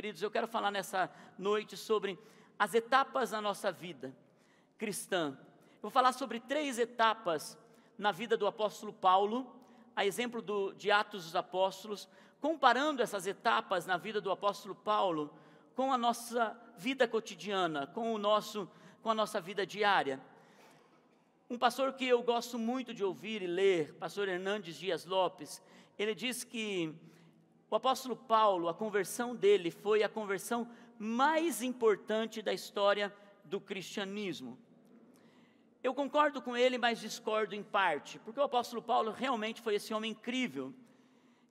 Queridos, eu quero falar nessa noite sobre as etapas na nossa vida cristã. Eu vou falar sobre três etapas na vida do apóstolo Paulo, a exemplo do, de Atos dos Apóstolos, comparando essas etapas na vida do apóstolo Paulo com a nossa vida cotidiana, com, o nosso, com a nossa vida diária. Um pastor que eu gosto muito de ouvir e ler, pastor Hernandes Dias Lopes, ele diz que o apóstolo Paulo, a conversão dele foi a conversão mais importante da história do cristianismo. Eu concordo com ele, mas discordo em parte, porque o apóstolo Paulo realmente foi esse homem incrível,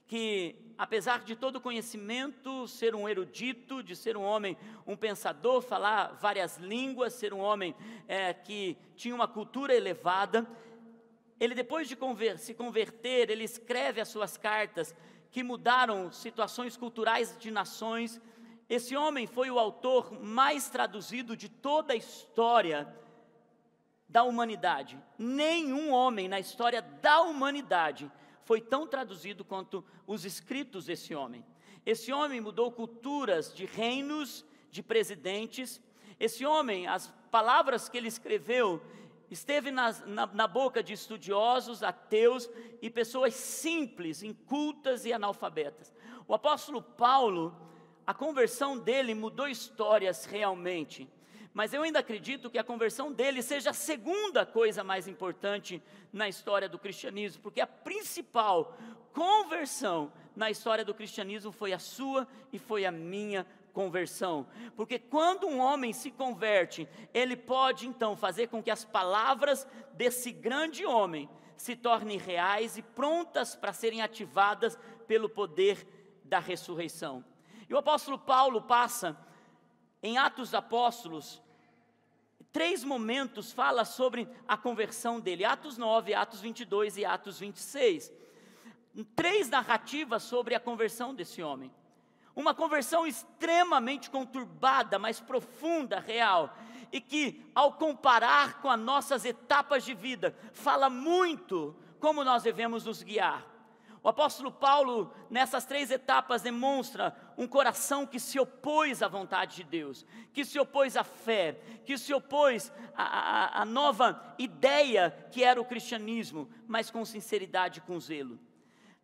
que, apesar de todo o conhecimento, ser um erudito, de ser um homem, um pensador, falar várias línguas, ser um homem é, que tinha uma cultura elevada, ele depois de conver se converter, ele escreve as suas cartas que mudaram situações culturais de nações. Esse homem foi o autor mais traduzido de toda a história da humanidade. Nenhum homem na história da humanidade foi tão traduzido quanto os escritos desse homem. Esse homem mudou culturas de reinos, de presidentes. Esse homem, as palavras que ele escreveu esteve na, na, na, boca de estudiosos, ateus e pessoas simples, incultas e analfabetas. O apóstolo Paulo, a conversão dele mudou histórias realmente. Mas eu ainda acredito que a conversão dele seja a segunda coisa mais importante na história do cristianismo, porque a principal conversão na história do cristianismo foi a sua e foi a minha conversão. Porque quando um homem se converte, ele pode então fazer com que as palavras desse grande homem se tornem reais e prontas para serem ativadas pelo poder da ressurreição. E o apóstolo Paulo passa em Atos Apóstolos três momentos fala sobre a conversão dele: Atos 9, Atos 22 e Atos 26. Três narrativas sobre a conversão desse homem. Uma conversão extremamente conturbada, mas profunda, real, e que, ao comparar com as nossas etapas de vida, fala muito como nós devemos nos guiar. O apóstolo Paulo, nessas três etapas, demonstra um coração que se opôs à vontade de Deus, que se opôs à fé, que se opôs à, à, à nova ideia que era o cristianismo, mas com sinceridade e com zelo.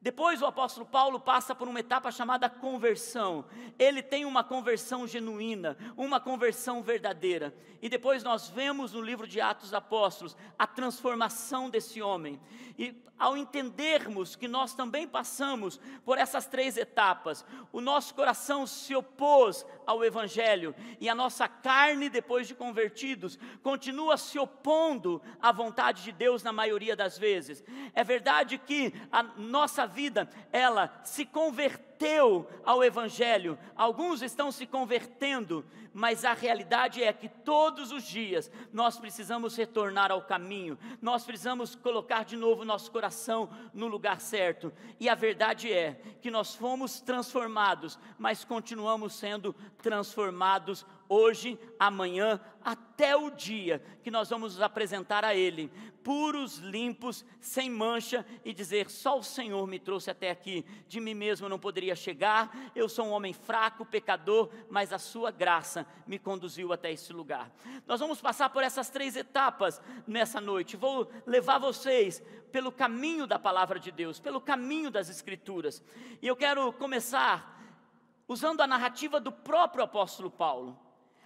Depois o apóstolo Paulo passa por uma etapa chamada conversão. Ele tem uma conversão genuína, uma conversão verdadeira. E depois nós vemos no livro de Atos Apóstolos a transformação desse homem. E ao entendermos que nós também passamos por essas três etapas, o nosso coração se opôs ao evangelho e a nossa carne depois de convertidos continua se opondo à vontade de Deus na maioria das vezes. É verdade que a nossa vida, ela se converteu ao Evangelho. Alguns estão se convertendo, mas a realidade é que todos os dias nós precisamos retornar ao caminho, nós precisamos colocar de novo nosso coração no lugar certo. E a verdade é que nós fomos transformados, mas continuamos sendo transformados hoje, amanhã, até o dia que nós vamos nos apresentar a Ele, puros, limpos, sem mancha, e dizer: só o Senhor me trouxe até aqui, de mim mesmo eu não poderia chegar, eu sou um homem fraco, pecador, mas a Sua graça me conduziu até esse lugar. Nós vamos passar por essas três etapas nessa noite, vou levar vocês pelo caminho da palavra de Deus, pelo caminho das Escrituras, e eu quero começar usando a narrativa do próprio apóstolo Paulo.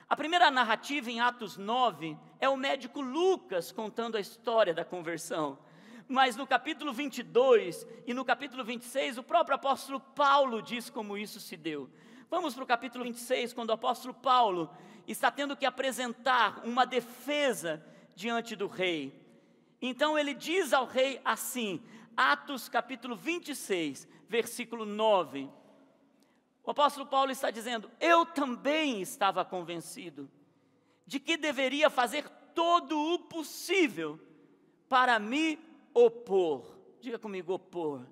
A primeira narrativa em Atos 9 é o médico Lucas contando a história da conversão. Mas no capítulo 22 e no capítulo 26, o próprio apóstolo Paulo diz como isso se deu. Vamos para o capítulo 26, quando o apóstolo Paulo está tendo que apresentar uma defesa diante do rei. Então ele diz ao rei assim, Atos capítulo 26, versículo 9: o apóstolo Paulo está dizendo: Eu também estava convencido de que deveria fazer todo o possível para me opor. Diga comigo: opor.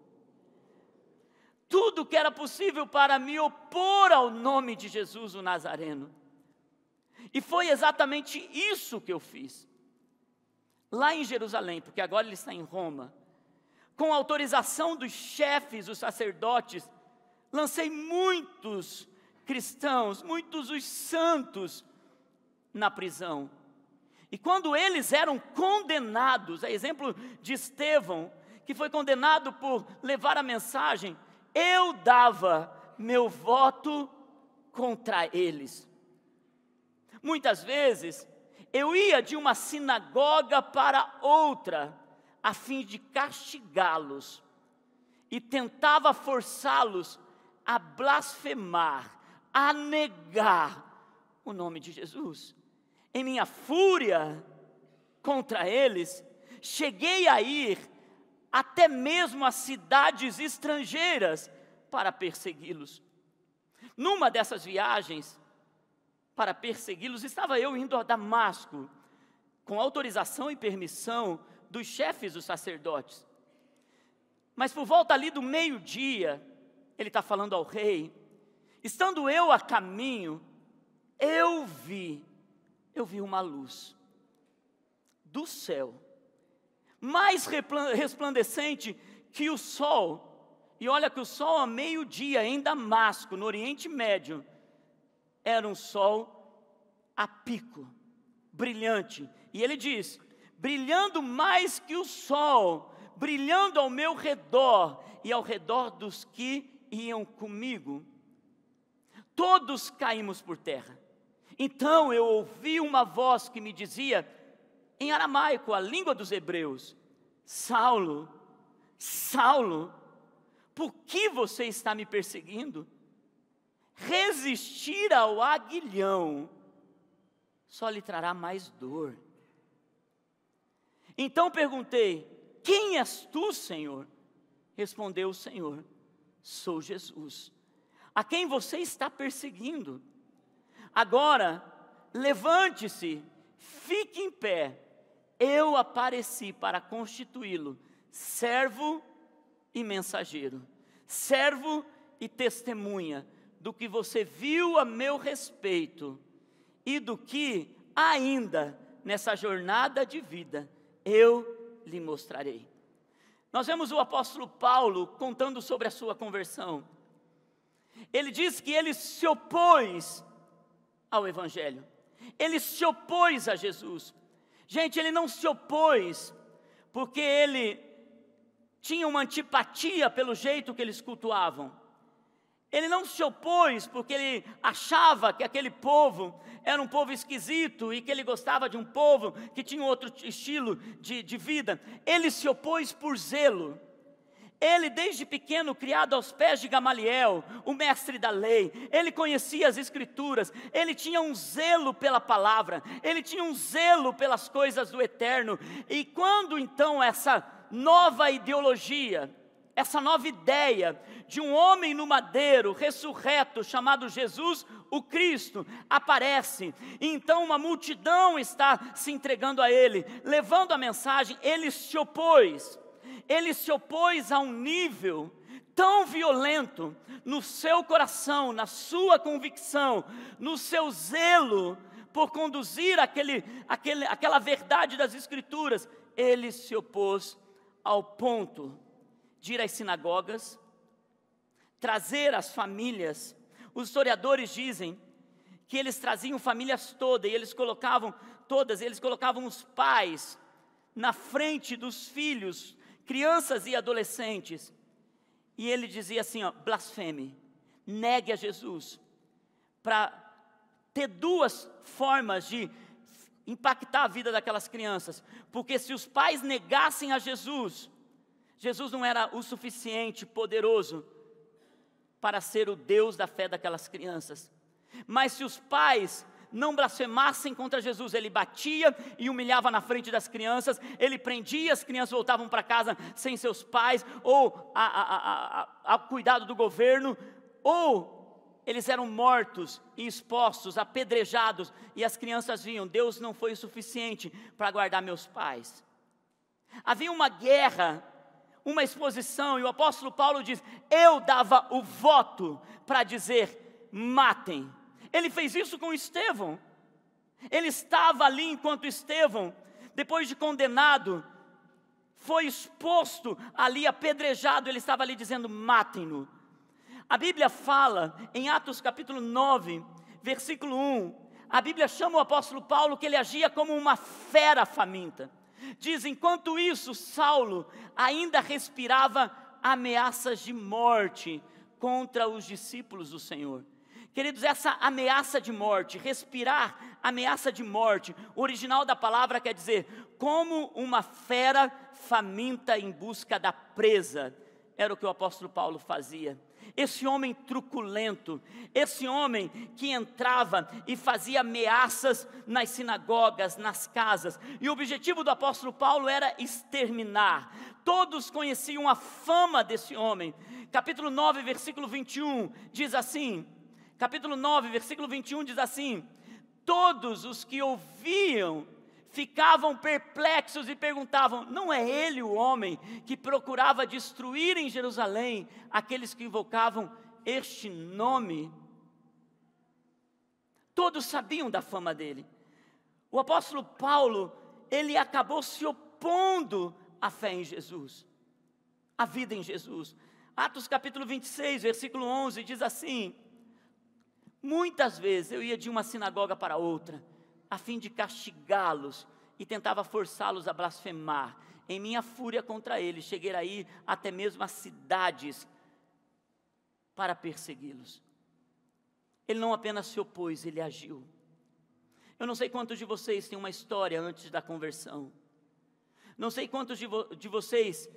Tudo que era possível para me opor ao nome de Jesus o Nazareno. E foi exatamente isso que eu fiz. Lá em Jerusalém, porque agora ele está em Roma, com autorização dos chefes, os sacerdotes, lancei muitos cristãos, muitos os santos na prisão. E quando eles eram condenados, é exemplo de Estevão, que foi condenado por levar a mensagem, eu dava meu voto contra eles. Muitas vezes eu ia de uma sinagoga para outra a fim de castigá-los e tentava forçá-los a blasfemar, a negar o nome de Jesus. Em minha fúria contra eles, cheguei a ir até mesmo a cidades estrangeiras para persegui-los. Numa dessas viagens para persegui-los, estava eu indo a Damasco, com autorização e permissão dos chefes dos sacerdotes. Mas por volta ali do meio-dia, ele está falando ao rei: Estando eu a caminho, eu vi, eu vi uma luz do céu, mais resplandecente que o sol. E olha que o sol a meio-dia em Damasco, no Oriente Médio, era um sol a pico, brilhante. E ele diz: brilhando mais que o sol, brilhando ao meu redor e ao redor dos que iam comigo, todos caímos por terra. Então eu ouvi uma voz que me dizia, em aramaico, a língua dos hebreus: Saulo, Saulo, por que você está me perseguindo? Resistir ao aguilhão só lhe trará mais dor. Então perguntei: Quem és tu, Senhor? Respondeu o Senhor sou Jesus. A quem você está perseguindo? Agora, levante-se, fique em pé. Eu apareci para constituí-lo servo e mensageiro, servo e testemunha do que você viu a meu respeito e do que ainda nessa jornada de vida eu lhe mostrarei. Nós vemos o apóstolo Paulo contando sobre a sua conversão. Ele diz que ele se opôs ao Evangelho, ele se opôs a Jesus. Gente, ele não se opôs porque ele tinha uma antipatia pelo jeito que eles cultuavam. Ele não se opôs porque ele achava que aquele povo era um povo esquisito e que ele gostava de um povo que tinha outro estilo de, de vida. Ele se opôs por zelo. Ele, desde pequeno, criado aos pés de Gamaliel, o mestre da lei, ele conhecia as Escrituras, ele tinha um zelo pela palavra, ele tinha um zelo pelas coisas do eterno. E quando então essa nova ideologia, essa nova ideia de um homem no madeiro ressurreto chamado Jesus, o Cristo, aparece. E então uma multidão está se entregando a ele, levando a mensagem. Ele se opôs, ele se opôs a um nível tão violento no seu coração, na sua convicção, no seu zelo por conduzir aquele, aquele, aquela verdade das Escrituras, ele se opôs ao ponto de ir às sinagogas, trazer as famílias. Os historiadores dizem que eles traziam famílias todas e eles colocavam todas, eles colocavam os pais na frente dos filhos, crianças e adolescentes. E ele dizia assim, ó, blasfeme, negue a Jesus, para ter duas formas de impactar a vida daquelas crianças, porque se os pais negassem a Jesus, Jesus não era o suficiente poderoso para ser o Deus da fé daquelas crianças. Mas se os pais não blasfemassem contra Jesus, ele batia e humilhava na frente das crianças, ele prendia, as crianças voltavam para casa sem seus pais, ou a, a, a, a, cuidado do governo, ou eles eram mortos e expostos, apedrejados, e as crianças vinham: Deus não foi o suficiente para guardar meus pais. Havia uma guerra uma exposição, e o apóstolo Paulo diz: Eu dava o voto para dizer: matem. Ele fez isso com Estevão. Ele estava ali enquanto Estevão, depois de condenado, foi exposto ali, apedrejado, ele estava ali dizendo: matem-no. A Bíblia fala em Atos capítulo 9, versículo 1. A Bíblia chama o apóstolo Paulo que ele agia como uma fera faminta. Diz: enquanto isso, Saulo ainda respirava ameaças de morte contra os discípulos do Senhor. Queridos, essa ameaça de morte, respirar ameaça de morte, o original da palavra quer dizer como uma fera faminta em busca da presa era o que o apóstolo Paulo fazia. Esse homem truculento, esse homem que entrava e fazia ameaças nas sinagogas, nas casas, e o objetivo do apóstolo Paulo era exterminar. Todos conheciam a fama desse homem. Capítulo 9, versículo 21 diz assim: capítulo 9, versículo 21 diz assim: Todos os que ouviam ficavam perplexos e perguntavam: Não é ele o homem que procurava destruir em Jerusalém aqueles que invocavam este nome? Todos sabiam da fama dele. O apóstolo Paulo, ele acabou se opondo à fé em Jesus, à vida em Jesus. Atos capítulo 26, versículo 11 diz assim: Muitas vezes eu ia de uma sinagoga para outra, a fim de castigá-los e tentava forçá-los a blasfemar. Em minha fúria contra eles, cheguei aí até mesmo às cidades para persegui-los. Ele não apenas se opôs, ele agiu. Eu não sei quantos de vocês têm uma história antes da conversão. Não sei quantos de, vo de vocês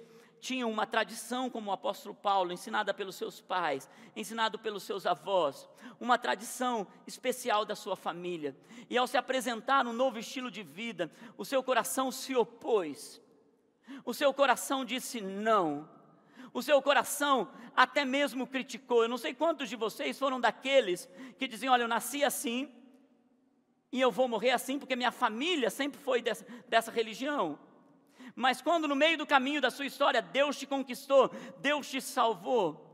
tinham uma tradição como o apóstolo Paulo, ensinada pelos seus pais, ensinado pelos seus avós, uma tradição especial da sua família. E ao se apresentar um novo estilo de vida, o seu coração se opôs. O seu coração disse não. O seu coração até mesmo criticou. Eu não sei quantos de vocês foram daqueles que diziam: Olha, eu nasci assim e eu vou morrer assim, porque minha família sempre foi dessa, dessa religião. Mas quando no meio do caminho da sua história Deus te conquistou, Deus te salvou.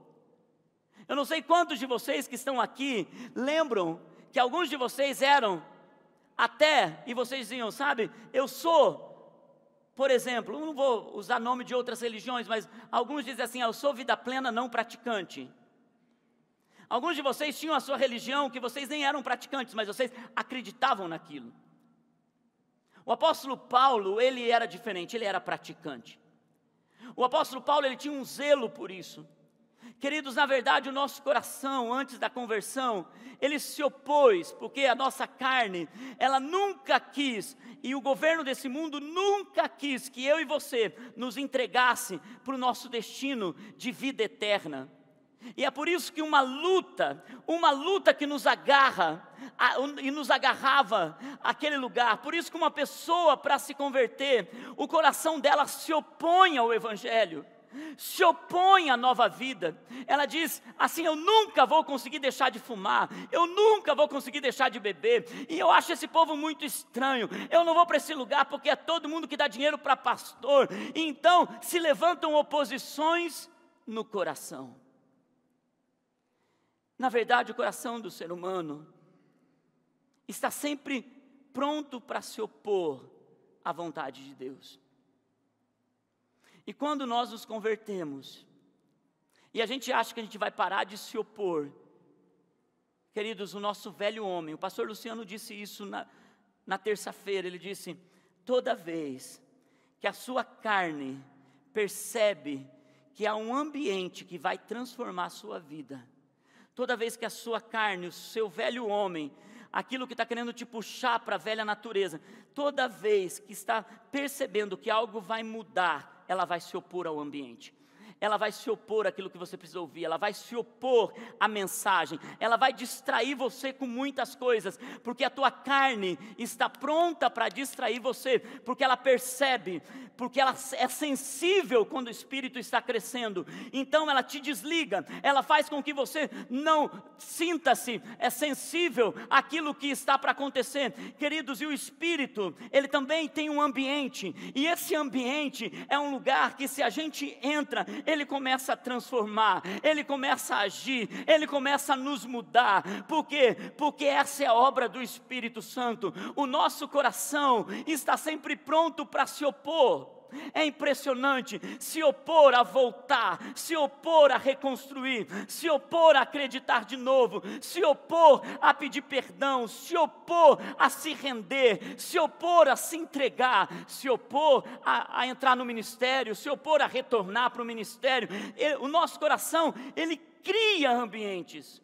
Eu não sei quantos de vocês que estão aqui lembram que alguns de vocês eram até, e vocês diziam, sabe, eu sou, por exemplo, não vou usar nome de outras religiões, mas alguns dizem assim, eu sou vida plena não praticante. Alguns de vocês tinham a sua religião que vocês nem eram praticantes, mas vocês acreditavam naquilo. O apóstolo Paulo, ele era diferente, ele era praticante. O apóstolo Paulo, ele tinha um zelo por isso. Queridos, na verdade, o nosso coração, antes da conversão, ele se opôs, porque a nossa carne, ela nunca quis, e o governo desse mundo nunca quis que eu e você nos entregasse para o nosso destino de vida eterna. E é por isso que uma luta, uma luta que nos agarra a, e nos agarrava aquele lugar. Por isso que uma pessoa para se converter, o coração dela se opõe ao evangelho se opõe à nova vida. Ela diz assim: Eu nunca vou conseguir deixar de fumar, eu nunca vou conseguir deixar de beber, e eu acho esse povo muito estranho. Eu não vou para esse lugar porque é todo mundo que dá dinheiro para pastor. E então se levantam oposições no coração. Na verdade, o coração do ser humano está sempre pronto para se opor à vontade de Deus. E quando nós nos convertemos, e a gente acha que a gente vai parar de se opor, queridos, o nosso velho homem, o pastor Luciano disse isso na, na terça-feira, ele disse: toda vez que a sua carne percebe que há um ambiente que vai transformar a sua vida, Toda vez que a sua carne, o seu velho homem, aquilo que está querendo te puxar para a velha natureza, toda vez que está percebendo que algo vai mudar, ela vai se opor ao ambiente ela vai se opor àquilo que você precisa ouvir, ela vai se opor à mensagem, ela vai distrair você com muitas coisas, porque a tua carne está pronta para distrair você, porque ela percebe, porque ela é sensível quando o espírito está crescendo. Então ela te desliga, ela faz com que você não sinta-se é sensível àquilo que está para acontecer. Queridos, e o espírito, ele também tem um ambiente, e esse ambiente é um lugar que se a gente entra, ele começa a transformar, Ele começa a agir, Ele começa a nos mudar. Por quê? Porque essa é a obra do Espírito Santo. O nosso coração está sempre pronto para se opor é impressionante se opor a voltar, se opor a reconstruir, se opor a acreditar de novo, se opor a pedir perdão, se opor a se render, se opor a se entregar, se opor a, a entrar no ministério, se opor a retornar para o ministério. Ele, o nosso coração, ele cria ambientes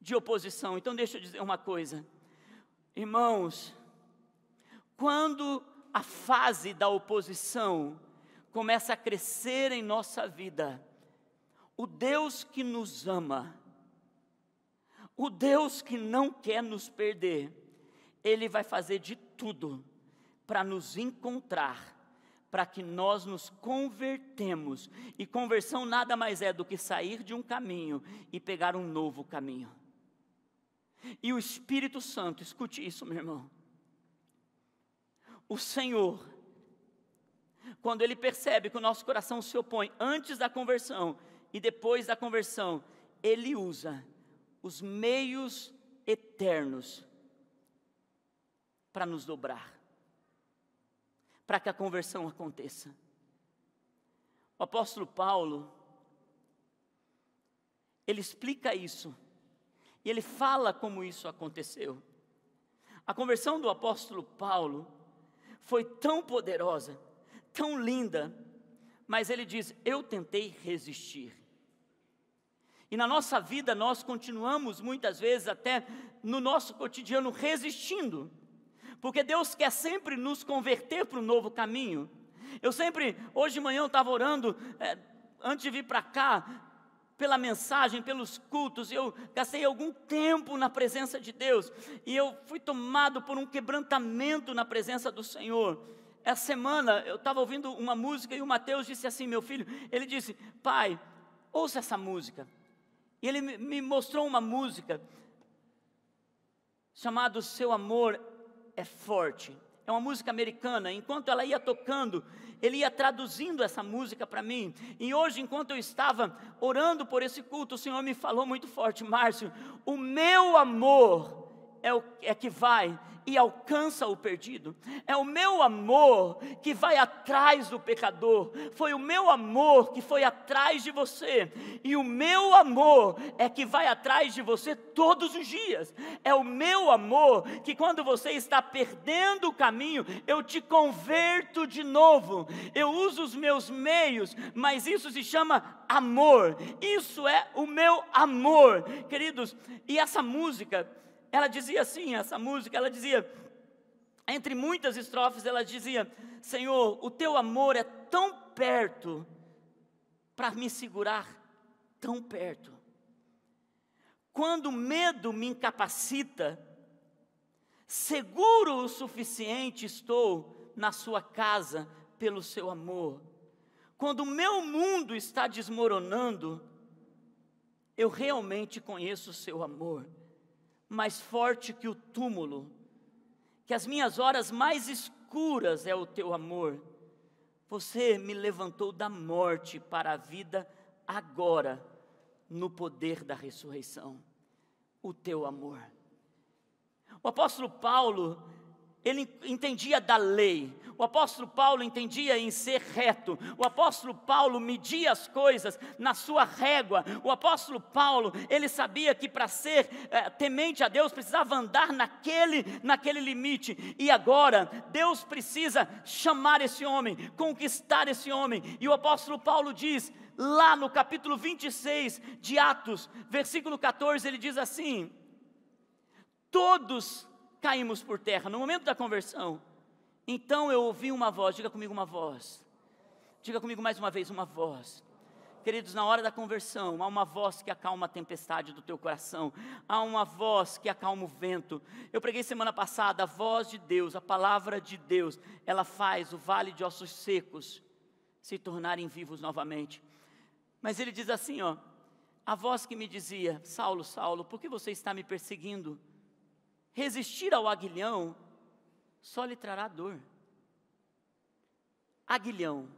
de oposição. Então, deixa eu dizer uma coisa, irmãos, quando a fase da oposição começa a crescer em nossa vida. O Deus que nos ama, o Deus que não quer nos perder, Ele vai fazer de tudo para nos encontrar, para que nós nos convertemos. E conversão nada mais é do que sair de um caminho e pegar um novo caminho. E o Espírito Santo, escute isso, meu irmão o Senhor, quando Ele percebe que o nosso coração se opõe antes da conversão e depois da conversão, Ele usa os meios eternos para nos dobrar, para que a conversão aconteça. O apóstolo Paulo, ele explica isso, e ele fala como isso aconteceu. A conversão do apóstolo Paulo foi tão poderosa, tão linda, mas ele diz: Eu tentei resistir. E na nossa vida nós continuamos muitas vezes até no nosso cotidiano resistindo, porque Deus quer sempre nos converter para um novo caminho. Eu sempre, hoje de manhã eu estava orando, é, antes de vir para cá, pela mensagem, pelos cultos, eu gastei algum tempo na presença de Deus e eu fui tomado por um quebrantamento na presença do Senhor. Essa semana eu estava ouvindo uma música e o Mateus disse assim: Meu filho, ele disse, Pai, ouça essa música. E ele me mostrou uma música chamada Seu Amor é Forte é uma música americana. Enquanto ela ia tocando, ele ia traduzindo essa música para mim. E hoje, enquanto eu estava orando por esse culto, o Senhor me falou muito forte, Márcio, o meu amor é, o, é que vai e alcança o perdido. É o meu amor que vai atrás do pecador. Foi o meu amor que foi atrás de você. E o meu amor é que vai atrás de você todos os dias. É o meu amor que, quando você está perdendo o caminho, eu te converto de novo. Eu uso os meus meios, mas isso se chama amor. Isso é o meu amor, queridos. E essa música ela dizia assim, essa música, ela dizia, entre muitas estrofes, ela dizia: Senhor, o teu amor é tão perto para me segurar tão perto. Quando o medo me incapacita, seguro o suficiente estou na sua casa pelo seu amor. Quando o meu mundo está desmoronando, eu realmente conheço o seu amor mais forte que o túmulo, que as minhas horas mais escuras é o teu amor. Você me levantou da morte para a vida agora, no poder da ressurreição. O teu amor. O apóstolo Paulo ele entendia da lei. O apóstolo Paulo entendia em ser reto. O apóstolo Paulo media as coisas na sua régua. O apóstolo Paulo, ele sabia que para ser é, temente a Deus precisava andar naquele, naquele limite. E agora, Deus precisa chamar esse homem, conquistar esse homem. E o apóstolo Paulo diz, lá no capítulo 26 de Atos, versículo 14, ele diz assim: Todos caímos por terra no momento da conversão. Então eu ouvi uma voz, diga comigo uma voz. Diga comigo mais uma vez uma voz. Queridos, na hora da conversão, há uma voz que acalma a tempestade do teu coração, há uma voz que acalma o vento. Eu preguei semana passada, a voz de Deus, a palavra de Deus, ela faz o vale de ossos secos se tornarem vivos novamente. Mas ele diz assim, ó: A voz que me dizia: Saulo, Saulo, por que você está me perseguindo? resistir ao aguilhão só lhe trará dor. Aguilhão.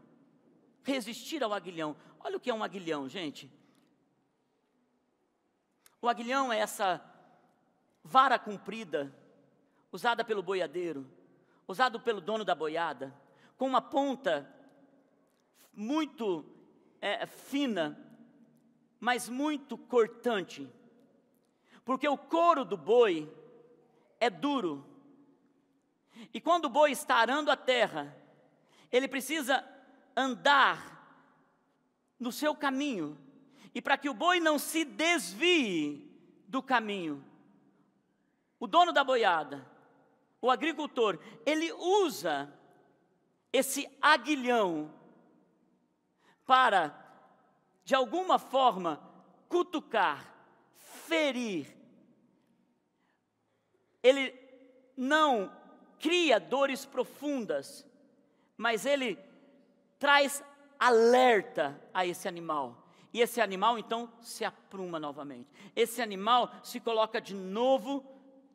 Resistir ao aguilhão. Olha o que é um aguilhão, gente. O aguilhão é essa vara comprida, usada pelo boiadeiro, usado pelo dono da boiada, com uma ponta muito é, fina, mas muito cortante. Porque o couro do boi é duro. E quando o boi está arando a terra, ele precisa andar no seu caminho. E para que o boi não se desvie do caminho, o dono da boiada, o agricultor, ele usa esse aguilhão para, de alguma forma, cutucar, ferir, ele não cria dores profundas, mas ele traz alerta a esse animal. E esse animal então se apruma novamente. Esse animal se coloca de novo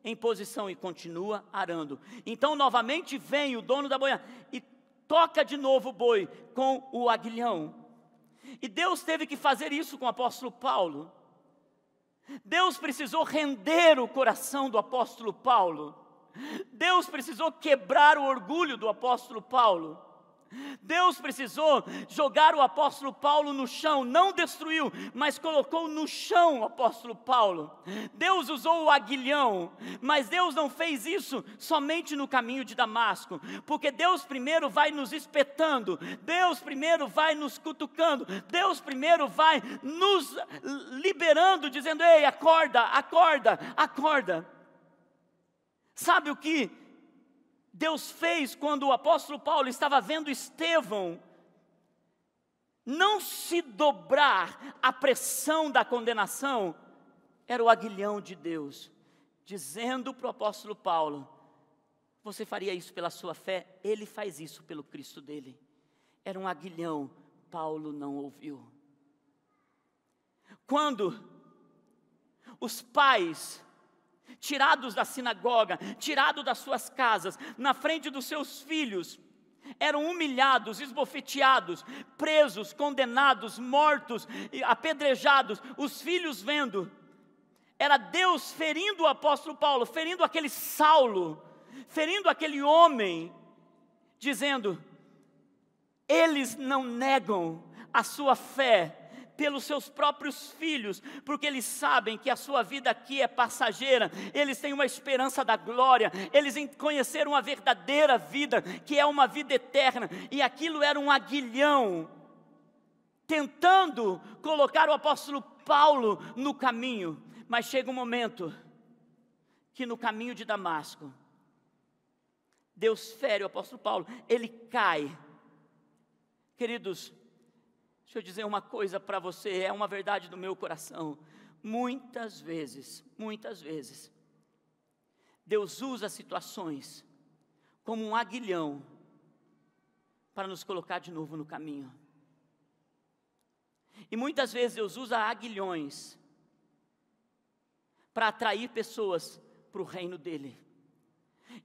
em posição e continua arando. Então novamente vem o dono da boia e toca de novo o boi com o aguilhão. E Deus teve que fazer isso com o apóstolo Paulo. Deus precisou render o coração do apóstolo Paulo. Deus precisou quebrar o orgulho do apóstolo Paulo. Deus precisou jogar o apóstolo Paulo no chão, não destruiu, mas colocou no chão o apóstolo Paulo. Deus usou o aguilhão, mas Deus não fez isso somente no caminho de Damasco, porque Deus primeiro vai nos espetando, Deus primeiro vai nos cutucando, Deus primeiro vai nos liberando, dizendo: ei, acorda, acorda, acorda. Sabe o que Deus fez quando o apóstolo Paulo estava vendo Estevão não se dobrar à pressão da condenação, era o aguilhão de Deus, dizendo para o apóstolo Paulo: Você faria isso pela sua fé? Ele faz isso pelo Cristo dele. Era um aguilhão, Paulo não ouviu. Quando os pais tirados da sinagoga, tirados das suas casas, na frente dos seus filhos, eram humilhados, esbofeteados, presos, condenados, mortos, apedrejados, os filhos vendo. Era Deus ferindo o apóstolo Paulo, ferindo aquele Saulo, ferindo aquele homem, dizendo: eles não negam a sua fé pelos seus próprios filhos, porque eles sabem que a sua vida aqui é passageira, eles têm uma esperança da glória, eles conheceram a verdadeira vida, que é uma vida eterna, e aquilo era um aguilhão, tentando colocar o apóstolo Paulo no caminho, mas chega um momento que no caminho de Damasco, Deus fere o apóstolo Paulo, ele cai. Queridos, Deixa eu dizer uma coisa para você, é uma verdade do meu coração. Muitas vezes, muitas vezes, Deus usa situações como um aguilhão para nos colocar de novo no caminho. E muitas vezes Deus usa aguilhões para atrair pessoas para o reino dele.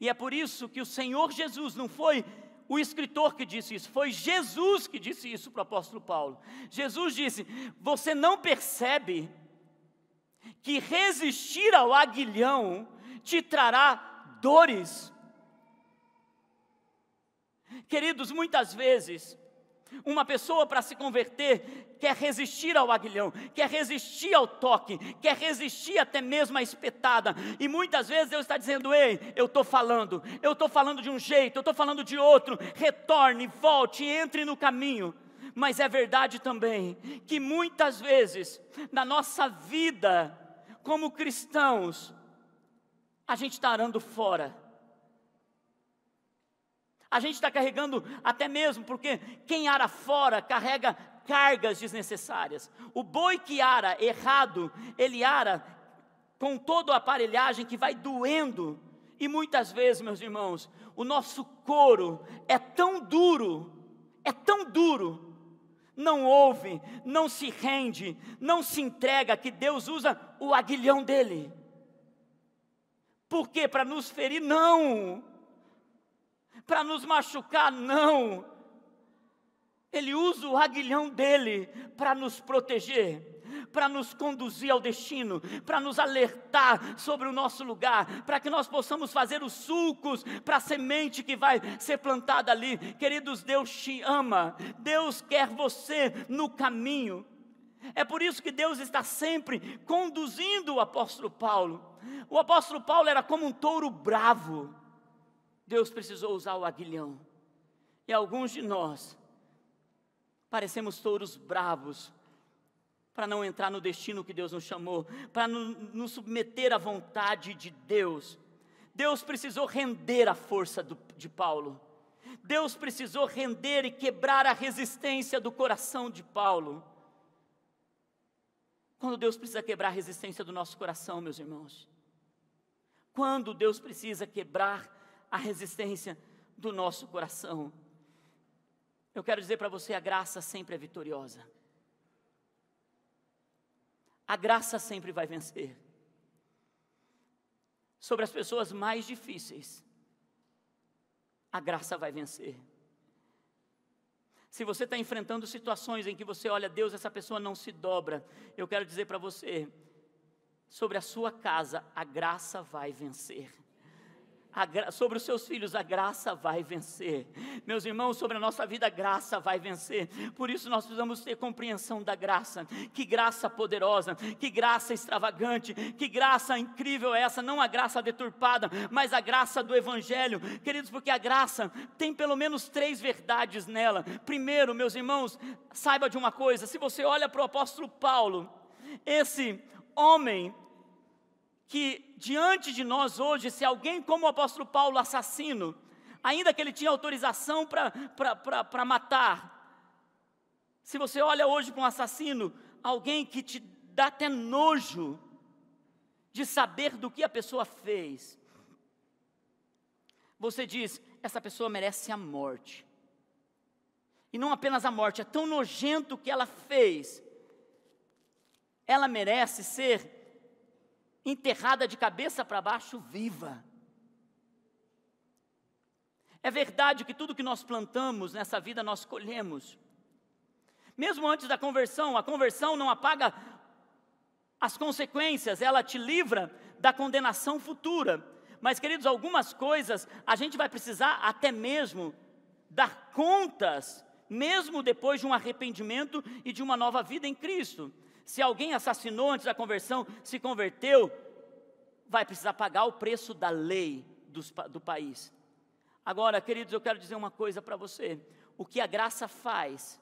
E é por isso que o Senhor Jesus não foi o escritor que disse isso, foi Jesus que disse isso para o apóstolo Paulo. Jesus disse: Você não percebe que resistir ao aguilhão te trará dores. Queridos, muitas vezes uma pessoa para se converter quer resistir ao aguilhão, quer resistir ao toque, quer resistir até mesmo à espetada. E muitas vezes Deus está dizendo: Ei, eu estou falando, eu estou falando de um jeito, eu estou falando de outro. Retorne, volte, entre no caminho. Mas é verdade também que muitas vezes na nossa vida, como cristãos, a gente está arando fora a gente está carregando até mesmo, porque quem ara fora carrega cargas desnecessárias. O boi que ara errado, ele ara com toda a aparelhagem que vai doendo. E muitas vezes, meus irmãos, o nosso couro é tão duro, é tão duro, não ouve, não se rende, não se entrega, que Deus usa o aguilhão dele. Por quê? Para nos ferir? Não para nos machucar, não. Ele usa o aguilhão dele para nos proteger para nos conduzir ao destino, para nos alertar sobre o nosso lugar, para que nós possamos fazer os sulcos para a semente que vai ser plantada ali. Queridos, Deus te ama, Deus quer você no caminho. É por isso que Deus está sempre conduzindo o apóstolo Paulo. O apóstolo Paulo era como um touro bravo Deus precisou usar o aguilhão. E alguns de nós parecemos touros bravos para não entrar no destino que Deus nos chamou, para nos submeter à vontade de Deus. Deus precisou render a força do, de Paulo. Deus precisou render e quebrar a resistência do coração de Paulo. Quando Deus precisa quebrar a resistência do nosso coração, meus irmãos. Quando Deus precisa quebrar a resistência do nosso coração. Eu quero dizer para você: a graça sempre é vitoriosa. A graça sempre vai vencer. Sobre as pessoas mais difíceis, a graça vai vencer. Se você está enfrentando situações em que você olha, Deus, essa pessoa não se dobra, eu quero dizer para você: sobre a sua casa, a graça vai vencer sobre os seus filhos, a graça vai vencer. Meus irmãos, sobre a nossa vida, a graça vai vencer. Por isso nós precisamos ter compreensão da graça. Que graça poderosa, que graça extravagante, que graça incrível é essa, não a graça deturpada, mas a graça do Evangelho. Queridos, porque a graça tem pelo menos três verdades nela. Primeiro, meus irmãos, saiba de uma coisa: se você olha para o apóstolo Paulo, esse homem que diante de nós hoje, se alguém como o apóstolo Paulo, assassino, ainda que ele tinha autorização para matar, se você olha hoje para um assassino, alguém que te dá até nojo de saber do que a pessoa fez, você diz: essa pessoa merece a morte. E não apenas a morte, é tão nojento o que ela fez. Ela merece ser enterrada de cabeça para baixo, viva. É verdade que tudo que nós plantamos nessa vida nós colhemos. Mesmo antes da conversão, a conversão não apaga as consequências, ela te livra da condenação futura. Mas, queridos, algumas coisas a gente vai precisar até mesmo dar contas, mesmo depois de um arrependimento e de uma nova vida em Cristo. Se alguém assassinou antes da conversão, se converteu, vai precisar pagar o preço da lei do, do país. Agora, queridos, eu quero dizer uma coisa para você. O que a graça faz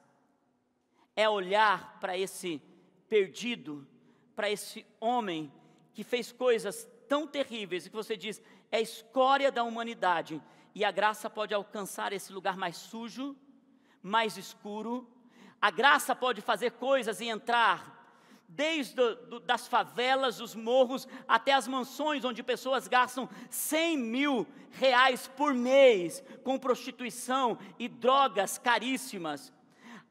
é olhar para esse perdido, para esse homem que fez coisas tão terríveis e que você diz é escória da humanidade. E a graça pode alcançar esse lugar mais sujo, mais escuro. A graça pode fazer coisas e entrar desde do, das favelas, dos morros, até as mansões, onde pessoas gastam 100 mil reais por mês com prostituição e drogas caríssimas.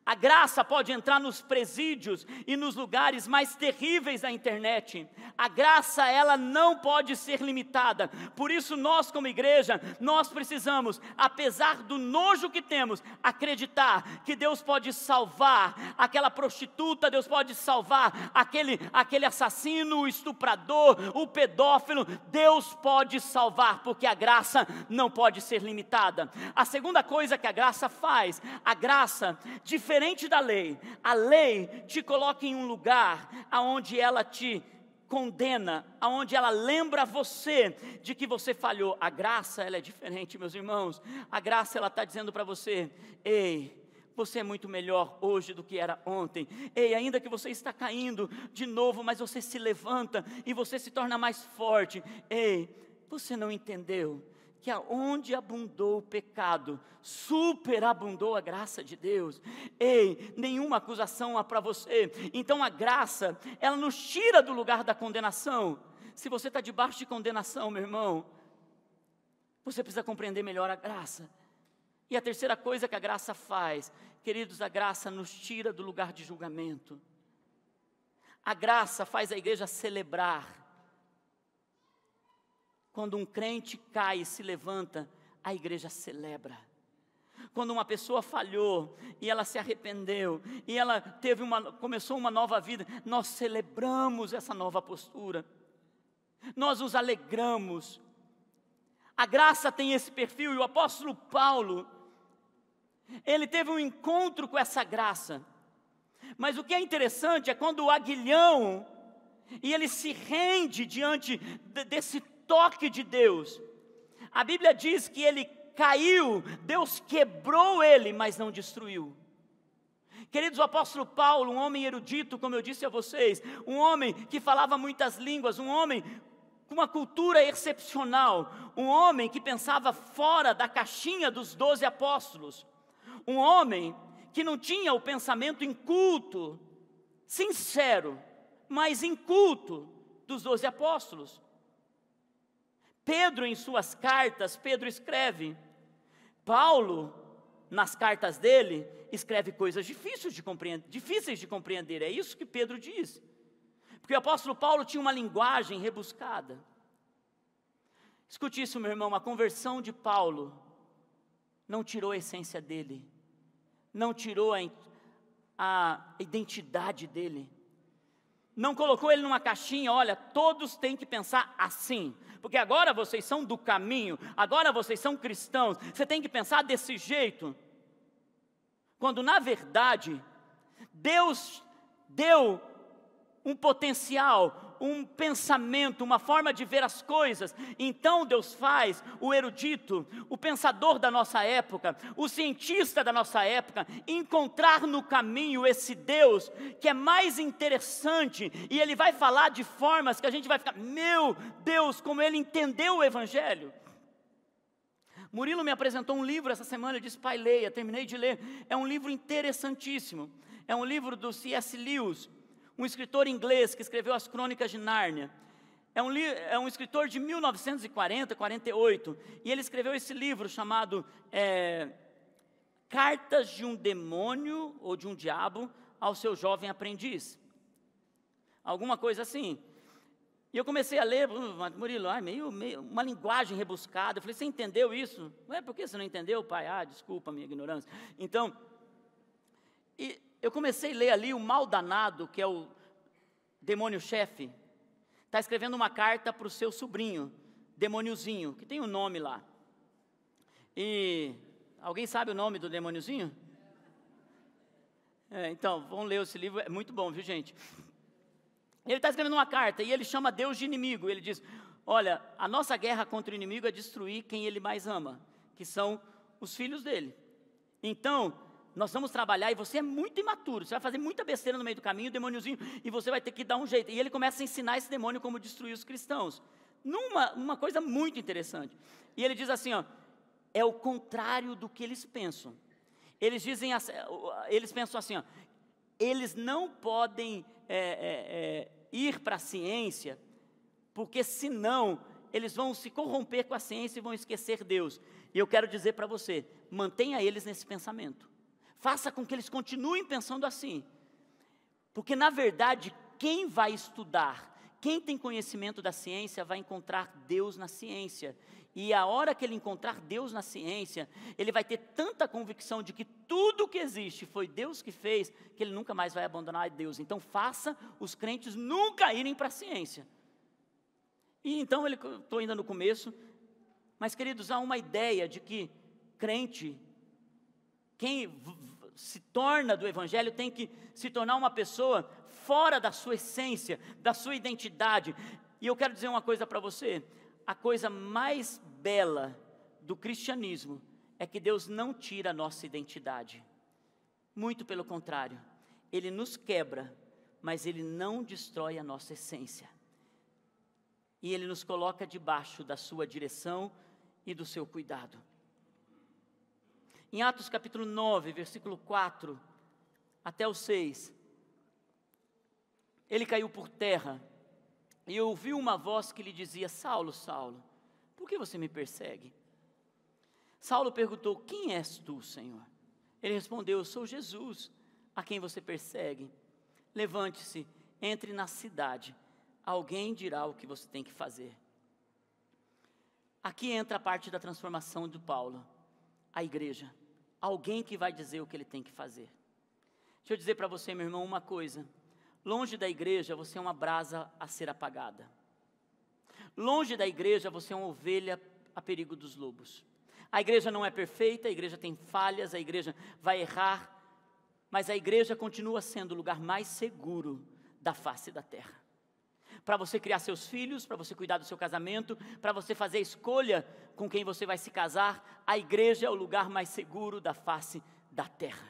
A graça pode entrar nos presídios e nos lugares mais terríveis da internet. A graça, ela não pode ser limitada. Por isso nós como igreja, nós precisamos, apesar do nojo que temos, acreditar que Deus pode salvar aquela prostituta, Deus pode salvar aquele aquele assassino, o estuprador, o pedófilo. Deus pode salvar, porque a graça não pode ser limitada. A segunda coisa que a graça faz, a graça diferencia diferente da lei. A lei te coloca em um lugar aonde ela te condena, aonde ela lembra você de que você falhou. A graça, ela é diferente, meus irmãos. A graça, ela está dizendo para você: ei, você é muito melhor hoje do que era ontem. Ei, ainda que você está caindo de novo, mas você se levanta e você se torna mais forte. Ei, você não entendeu que aonde abundou o pecado, superabundou a graça de Deus. Ei, nenhuma acusação há para você. Então a graça, ela nos tira do lugar da condenação. Se você está debaixo de condenação, meu irmão, você precisa compreender melhor a graça. E a terceira coisa que a graça faz, queridos, a graça nos tira do lugar de julgamento. A graça faz a igreja celebrar quando um crente cai e se levanta, a igreja celebra. Quando uma pessoa falhou e ela se arrependeu e ela teve uma começou uma nova vida, nós celebramos essa nova postura. Nós nos alegramos. A graça tem esse perfil e o apóstolo Paulo ele teve um encontro com essa graça. Mas o que é interessante é quando o aguilhão e ele se rende diante desse toque de Deus. A Bíblia diz que ele caiu, Deus quebrou ele, mas não destruiu. Queridos, o apóstolo Paulo, um homem erudito, como eu disse a vocês, um homem que falava muitas línguas, um homem com uma cultura excepcional, um homem que pensava fora da caixinha dos doze apóstolos, um homem que não tinha o pensamento inculto, sincero, mas inculto dos doze apóstolos. Pedro, em suas cartas, Pedro escreve. Paulo, nas cartas dele, escreve coisas difíceis de, difíceis de compreender. É isso que Pedro diz. Porque o apóstolo Paulo tinha uma linguagem rebuscada. Escute isso, meu irmão: a conversão de Paulo não tirou a essência dele, não tirou a, a identidade dele, não colocou ele numa caixinha, olha, todos têm que pensar assim, porque agora vocês são do caminho, agora vocês são cristãos, você tem que pensar desse jeito. Quando na verdade, Deus deu um potencial, um pensamento, uma forma de ver as coisas. Então Deus faz o erudito, o pensador da nossa época, o cientista da nossa época, encontrar no caminho esse Deus que é mais interessante e ele vai falar de formas que a gente vai ficar, meu Deus, como ele entendeu o Evangelho. Murilo me apresentou um livro essa semana, eu disse, pai, leia, terminei de ler. É um livro interessantíssimo. É um livro do C.S. Lewis, um escritor inglês que escreveu as Crônicas de Nárnia. É um, é um escritor de 1940, 48, e ele escreveu esse livro chamado é, Cartas de um Demônio ou de um Diabo ao seu jovem aprendiz. Alguma coisa assim. E eu comecei a ler, Murilo, ai, meio, meio, uma linguagem rebuscada. Eu falei, você entendeu isso? Não por que você não entendeu, pai? Ah, desculpa a minha ignorância. Então, e eu comecei a ler ali o mal danado, que é o demônio-chefe, está escrevendo uma carta para o seu sobrinho, demôniozinho, que tem o um nome lá. E alguém sabe o nome do demôniozinho? É, então, vão ler esse livro, é muito bom, viu gente? Ele está escrevendo uma carta e ele chama Deus de inimigo. Ele diz: Olha, a nossa guerra contra o inimigo é destruir quem ele mais ama, que são os filhos dele. Então, nós vamos trabalhar e você é muito imaturo, você vai fazer muita besteira no meio do caminho, o demôniozinho, e você vai ter que dar um jeito. E ele começa a ensinar esse demônio como destruir os cristãos. Numa uma coisa muito interessante. E ele diz assim, ó, é o contrário do que eles pensam. Eles dizem, eles pensam assim, ó, eles não podem é, é, é, ir para a ciência, porque senão eles vão se corromper com a ciência e vão esquecer Deus. E eu quero dizer para você, mantenha eles nesse pensamento. Faça com que eles continuem pensando assim. Porque, na verdade, quem vai estudar, quem tem conhecimento da ciência, vai encontrar Deus na ciência. E a hora que ele encontrar Deus na ciência, ele vai ter tanta convicção de que tudo que existe foi Deus que fez, que ele nunca mais vai abandonar Deus. Então, faça os crentes nunca irem para a ciência. E então, estou ainda no começo, mas queridos, há uma ideia de que crente, quem se torna do Evangelho tem que se tornar uma pessoa fora da sua essência, da sua identidade. E eu quero dizer uma coisa para você: a coisa mais bela do cristianismo é que Deus não tira a nossa identidade. Muito pelo contrário, Ele nos quebra, mas Ele não destrói a nossa essência. E Ele nos coloca debaixo da Sua direção e do seu cuidado. Em Atos capítulo 9, versículo 4 até o 6, ele caiu por terra e ouviu uma voz que lhe dizia: Saulo, Saulo, por que você me persegue? Saulo perguntou: Quem és tu, Senhor? Ele respondeu: Eu sou Jesus, a quem você persegue. Levante-se, entre na cidade, alguém dirá o que você tem que fazer. Aqui entra a parte da transformação de Paulo a igreja. Alguém que vai dizer o que ele tem que fazer. Deixa eu dizer para você, meu irmão, uma coisa. Longe da igreja, você é uma brasa a ser apagada. Longe da igreja, você é uma ovelha a perigo dos lobos. A igreja não é perfeita, a igreja tem falhas, a igreja vai errar, mas a igreja continua sendo o lugar mais seguro da face da terra para você criar seus filhos, para você cuidar do seu casamento, para você fazer a escolha com quem você vai se casar, a igreja é o lugar mais seguro da face da terra.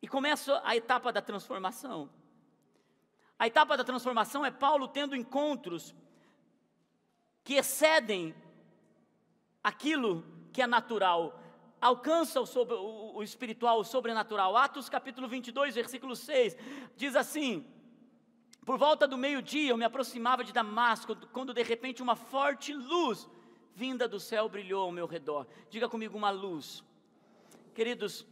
E começa a etapa da transformação. A etapa da transformação é Paulo tendo encontros que excedem aquilo que é natural, alcança o, sobre, o, o espiritual, o sobrenatural. Atos capítulo 22, versículo 6, diz assim: por volta do meio-dia, eu me aproximava de Damasco, quando de repente uma forte luz vinda do céu brilhou ao meu redor. Diga comigo uma luz. Queridos,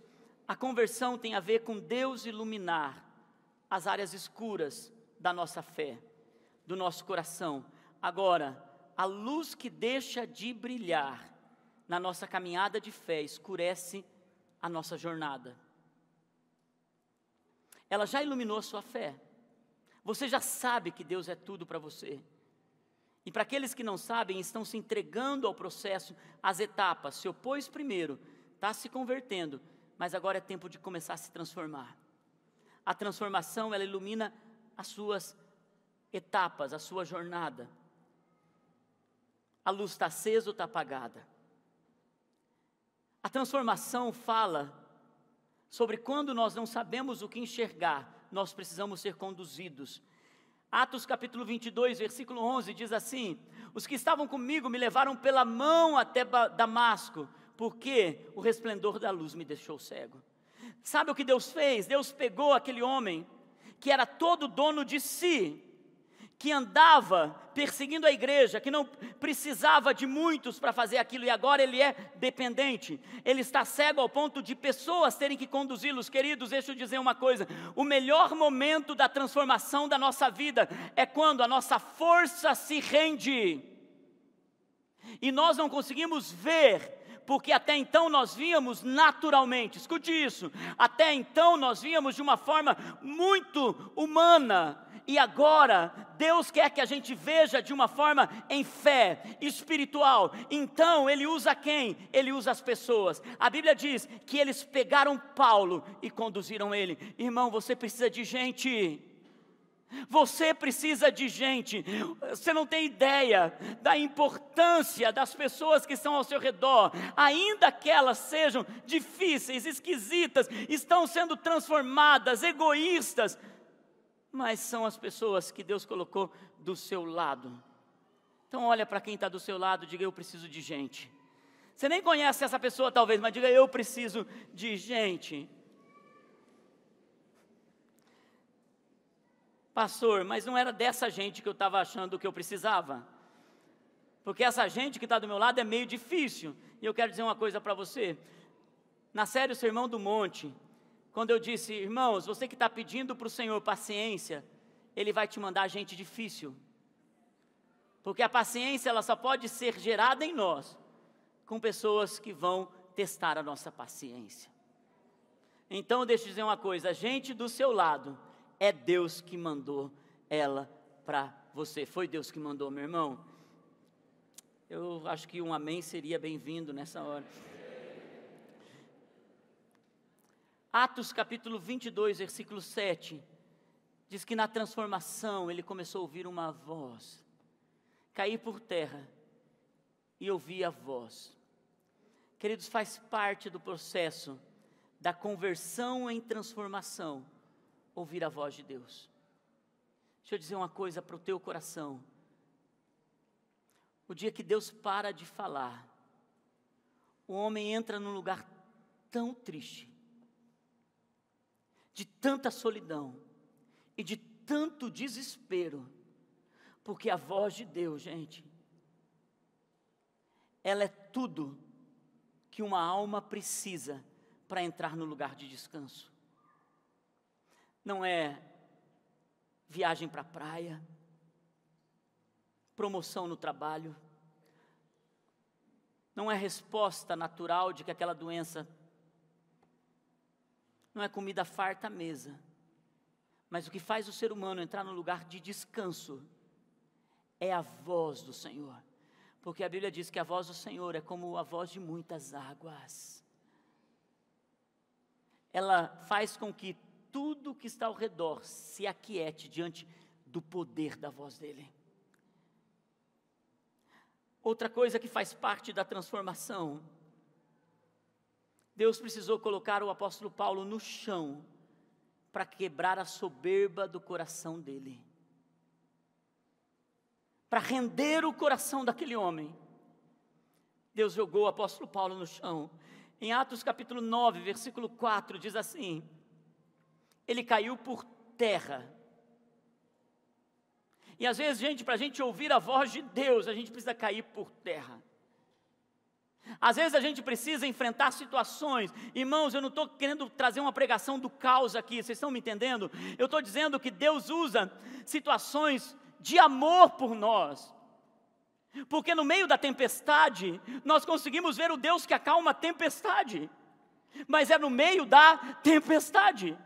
a conversão tem a ver com Deus iluminar as áreas escuras da nossa fé, do nosso coração. Agora, a luz que deixa de brilhar na nossa caminhada de fé escurece a nossa jornada. Ela já iluminou a sua fé, você já sabe que Deus é tudo para você. E para aqueles que não sabem, estão se entregando ao processo, às etapas. Se opôs primeiro, está se convertendo, mas agora é tempo de começar a se transformar. A transformação, ela ilumina as suas etapas, a sua jornada. A luz está acesa ou está apagada? A transformação fala sobre quando nós não sabemos o que enxergar, nós precisamos ser conduzidos. Atos capítulo 22, versículo 11 diz assim: Os que estavam comigo me levaram pela mão até Damasco, porque o resplendor da luz me deixou cego. Sabe o que Deus fez? Deus pegou aquele homem que era todo dono de si, que andava perseguindo a igreja, que não precisava de muitos para fazer aquilo e agora ele é dependente. Ele está cego ao ponto de pessoas terem que conduzi-los. Queridos, deixa eu dizer uma coisa: o melhor momento da transformação da nossa vida é quando a nossa força se rende e nós não conseguimos ver porque até então nós víamos naturalmente, escute isso, até então nós víamos de uma forma muito humana, e agora Deus quer que a gente veja de uma forma em fé, espiritual. Então ele usa quem? Ele usa as pessoas. A Bíblia diz que eles pegaram Paulo e conduziram ele. Irmão, você precisa de gente. Você precisa de gente, você não tem ideia da importância das pessoas que estão ao seu redor, ainda que elas sejam difíceis, esquisitas, estão sendo transformadas, egoístas, mas são as pessoas que Deus colocou do seu lado. Então olha para quem está do seu lado, diga eu preciso de gente. Você nem conhece essa pessoa talvez, mas diga eu preciso de gente. Pastor, mas não era dessa gente que eu estava achando que eu precisava. Porque essa gente que está do meu lado é meio difícil. E eu quero dizer uma coisa para você. Na série o Sermão do Monte, quando eu disse, irmãos, você que está pedindo para o Senhor paciência, Ele vai te mandar gente difícil. Porque a paciência ela só pode ser gerada em nós, com pessoas que vão testar a nossa paciência. Então, deixa eu dizer uma coisa: a gente do seu lado é Deus que mandou ela para você. Foi Deus que mandou, meu irmão. Eu acho que um amém seria bem-vindo nessa hora. Atos capítulo 22, versículo 7, diz que na transformação ele começou a ouvir uma voz, cair por terra e ouvir a voz. Queridos, faz parte do processo da conversão em transformação ouvir a voz de Deus. Deixa eu dizer uma coisa para o teu coração. O dia que Deus para de falar, o homem entra num lugar tão triste de tanta solidão e de tanto desespero, porque a voz de Deus, gente, ela é tudo que uma alma precisa para entrar no lugar de descanso. Não é viagem para a praia, promoção no trabalho, não é resposta natural de que aquela doença não é comida farta à mesa. Mas o que faz o ser humano entrar no lugar de descanso é a voz do Senhor. Porque a Bíblia diz que a voz do Senhor é como a voz de muitas águas. Ela faz com que tudo que está ao redor se aquiete diante do poder da voz dele. Outra coisa que faz parte da transformação Deus precisou colocar o apóstolo Paulo no chão para quebrar a soberba do coração dele, para render o coração daquele homem. Deus jogou o apóstolo Paulo no chão. Em Atos capítulo 9, versículo 4, diz assim: Ele caiu por terra. E às vezes, gente, para a gente ouvir a voz de Deus, a gente precisa cair por terra. Às vezes a gente precisa enfrentar situações. Irmãos, eu não estou querendo trazer uma pregação do caos aqui, vocês estão me entendendo? Eu estou dizendo que Deus usa situações de amor por nós. Porque no meio da tempestade, nós conseguimos ver o Deus que acalma a tempestade. Mas é no meio da tempestade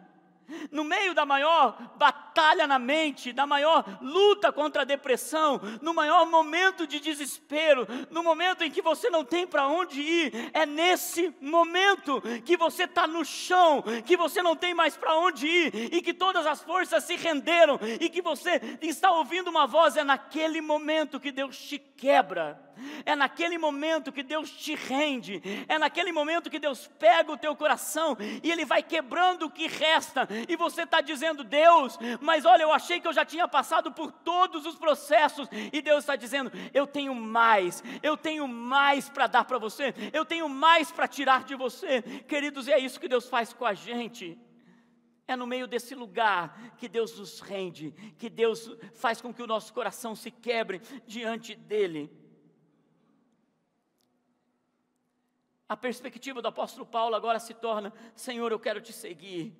no meio da maior batalha na mente, da maior luta contra a depressão, no maior momento de desespero, no momento em que você não tem para onde ir, é nesse momento que você está no chão, que você não tem mais para onde ir e que todas as forças se renderam e que você está ouvindo uma voz, é naquele momento que Deus te quebra é naquele momento que Deus te rende, é naquele momento que Deus pega o teu coração e Ele vai quebrando o que resta, e você está dizendo, Deus, mas olha, eu achei que eu já tinha passado por todos os processos, e Deus está dizendo, eu tenho mais, eu tenho mais para dar para você, eu tenho mais para tirar de você, queridos, e é isso que Deus faz com a gente. É no meio desse lugar que Deus nos rende, que Deus faz com que o nosso coração se quebre diante dEle. A perspectiva do apóstolo Paulo agora se torna: Senhor, eu quero te seguir.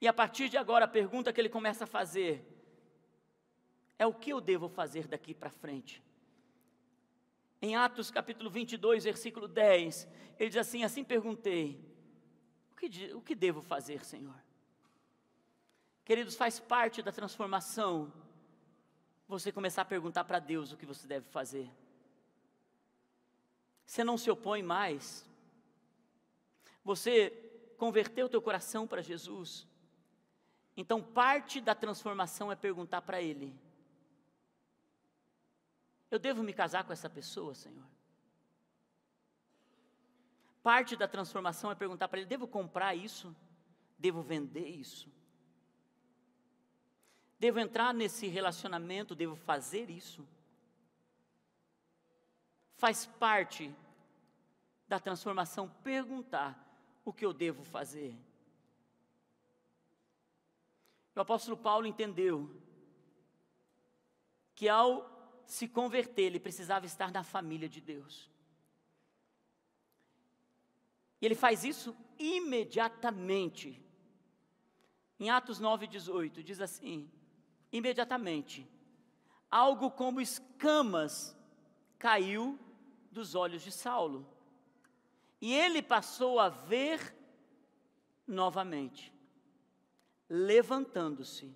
E a partir de agora, a pergunta que ele começa a fazer é: o que eu devo fazer daqui para frente? Em Atos capítulo 22, versículo 10, ele diz assim: Assim perguntei, o que, o que devo fazer, Senhor? Queridos, faz parte da transformação você começar a perguntar para Deus o que você deve fazer. Você não se opõe mais. Você converteu o teu coração para Jesus. Então, parte da transformação é perguntar para Ele: Eu devo me casar com essa pessoa, Senhor? Parte da transformação é perguntar para Ele: Devo comprar isso? Devo vender isso? Devo entrar nesse relacionamento? Devo fazer isso? Faz parte da transformação perguntar o que eu devo fazer. O apóstolo Paulo entendeu que ao se converter, ele precisava estar na família de Deus. E ele faz isso imediatamente. Em Atos 9,18, diz assim: imediatamente, algo como escamas caiu dos olhos de Saulo. E ele passou a ver novamente. Levantando-se,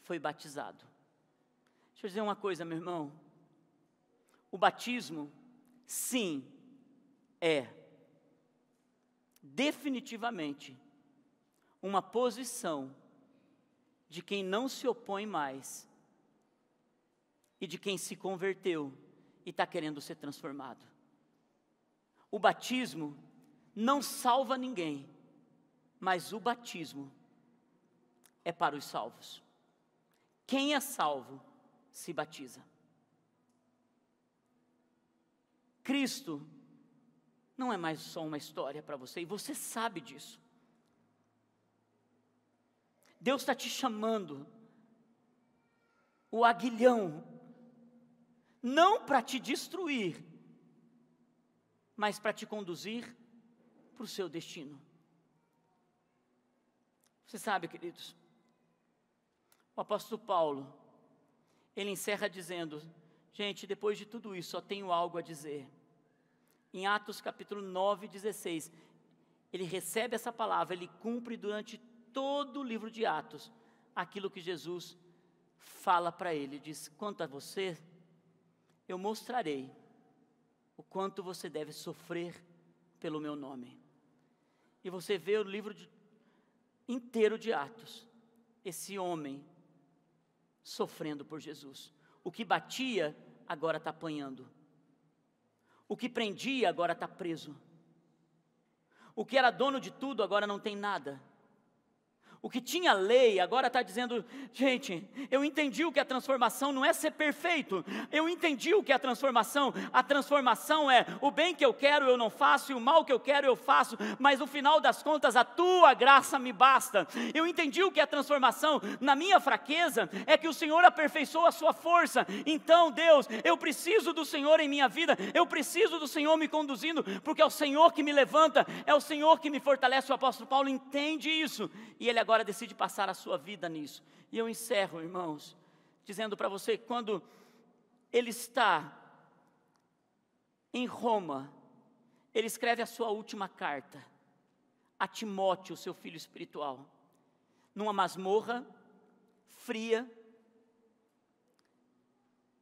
foi batizado. Deixa eu dizer uma coisa, meu irmão. O batismo, sim, é definitivamente uma posição de quem não se opõe mais e de quem se converteu e está querendo ser transformado. O batismo não salva ninguém, mas o batismo é para os salvos. Quem é salvo se batiza. Cristo não é mais só uma história para você, e você sabe disso. Deus está te chamando, o aguilhão não para te destruir, mas para te conduzir para o seu destino. Você sabe, queridos, o apóstolo Paulo, ele encerra dizendo: Gente, depois de tudo isso, só tenho algo a dizer. Em Atos capítulo 9, 16, ele recebe essa palavra, ele cumpre durante todo o livro de Atos aquilo que Jesus fala para ele: diz, quanto a você, eu mostrarei o quanto você deve sofrer pelo meu nome. E você vê o livro de, inteiro de Atos, esse homem sofrendo por Jesus. O que batia, agora está apanhando. O que prendia, agora está preso. O que era dono de tudo, agora não tem nada o que tinha lei agora está dizendo, gente, eu entendi o que a transformação não é ser perfeito, eu entendi o que é a transformação, a transformação é o bem que eu quero eu não faço e o mal que eu quero eu faço, mas no final das contas a tua graça me basta. Eu entendi o que é a transformação na minha fraqueza é que o Senhor aperfeiçoa a sua força. Então, Deus, eu preciso do Senhor em minha vida, eu preciso do Senhor me conduzindo, porque é o Senhor que me levanta, é o Senhor que me fortalece. O apóstolo Paulo entende isso e ele agora agora decide passar a sua vida nisso. E eu encerro, irmãos, dizendo para você que quando ele está em Roma, ele escreve a sua última carta a Timóteo, seu filho espiritual, numa masmorra fria,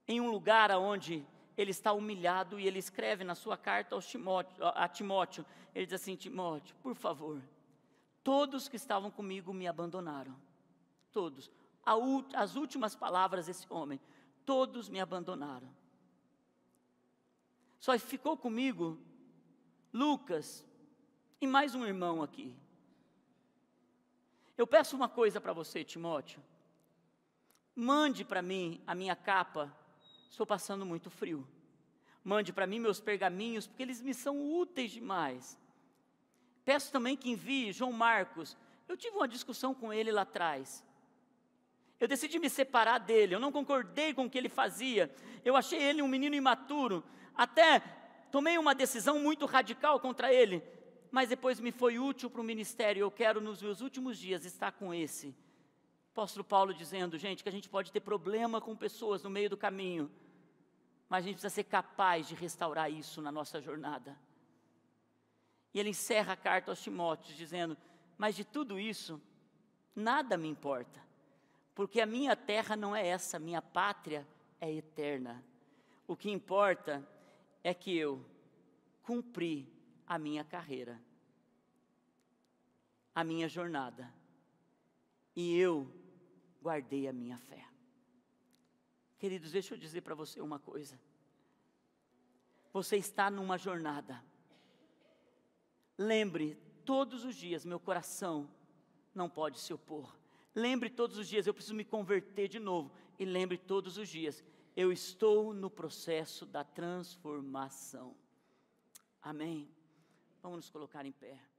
em um lugar onde ele está humilhado e ele escreve na sua carta ao Timóteo, a Timóteo, ele diz assim: Timóteo, por favor, Todos que estavam comigo me abandonaram. Todos. As últimas palavras desse homem. Todos me abandonaram. Só ficou comigo Lucas e mais um irmão aqui. Eu peço uma coisa para você, Timóteo. Mande para mim a minha capa. Estou passando muito frio. Mande para mim meus pergaminhos, porque eles me são úteis demais. Peço também que envie João Marcos. Eu tive uma discussão com ele lá atrás. Eu decidi me separar dele, eu não concordei com o que ele fazia. Eu achei ele um menino imaturo. Até tomei uma decisão muito radical contra ele, mas depois me foi útil para o ministério. Eu quero, nos meus últimos dias, estar com esse. Apóstolo Paulo dizendo, gente, que a gente pode ter problema com pessoas no meio do caminho, mas a gente precisa ser capaz de restaurar isso na nossa jornada. E ele encerra a carta aos Timóteos dizendo: Mas de tudo isso, nada me importa, porque a minha terra não é essa, minha pátria é eterna. O que importa é que eu cumpri a minha carreira, a minha jornada, e eu guardei a minha fé. Queridos, deixa eu dizer para você uma coisa. Você está numa jornada Lembre todos os dias, meu coração não pode se opor. Lembre todos os dias, eu preciso me converter de novo. E lembre todos os dias, eu estou no processo da transformação. Amém. Vamos nos colocar em pé.